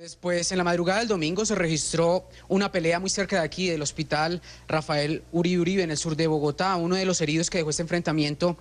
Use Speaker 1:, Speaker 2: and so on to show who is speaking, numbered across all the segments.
Speaker 1: Después, en la madrugada del domingo, se registró una pelea muy cerca de aquí, del hospital Rafael Uri Uribe, en el sur de Bogotá. Uno de los heridos que dejó este enfrentamiento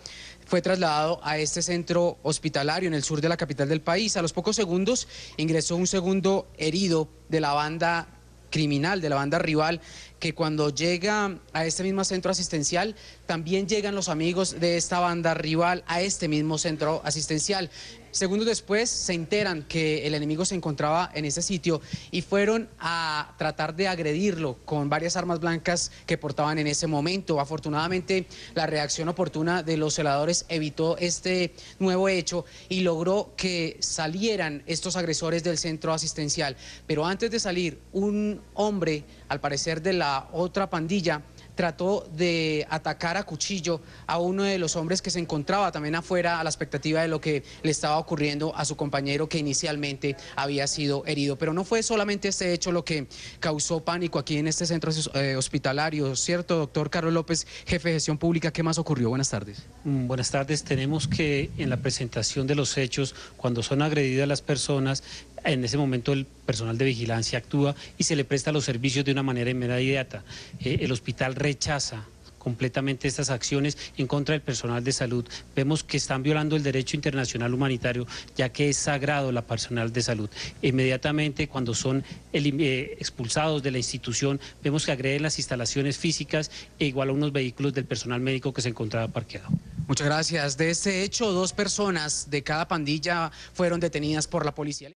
Speaker 1: fue trasladado a este centro hospitalario en el sur de la capital del país. A los pocos segundos ingresó un segundo herido de la banda criminal, de la banda rival que cuando llega a este mismo centro asistencial, también llegan los amigos de esta banda rival a este mismo centro asistencial. Segundos después se enteran que el enemigo se encontraba en ese sitio y fueron a tratar de agredirlo con varias armas blancas que portaban en ese momento. Afortunadamente la reacción oportuna de los celadores evitó este nuevo hecho y logró que salieran estos agresores del centro asistencial. Pero antes de salir, un hombre, al parecer de la otra pandilla trató de atacar a cuchillo a uno de los hombres que se encontraba también afuera a la expectativa de lo que le estaba ocurriendo a su compañero que inicialmente había sido herido. Pero no fue solamente este hecho lo que causó pánico aquí en este centro eh, hospitalario, ¿cierto? Doctor Carlos López, jefe de gestión pública, ¿qué más ocurrió? Buenas tardes. Mm, buenas
Speaker 2: tardes. Tenemos que en la presentación de los hechos, cuando son agredidas las personas, en ese momento el personal de vigilancia actúa y se le presta los servicios de una manera inmediata. Eh, el hospital rechaza completamente estas acciones en contra del personal de salud. Vemos que están violando el derecho internacional humanitario, ya que es sagrado la personal de salud. Inmediatamente, cuando son eh, expulsados de la institución, vemos que agreden las instalaciones físicas e igual a unos vehículos del personal médico que se encontraba parqueado.
Speaker 1: Muchas gracias. De ese hecho, dos personas de cada pandilla fueron detenidas por la policía.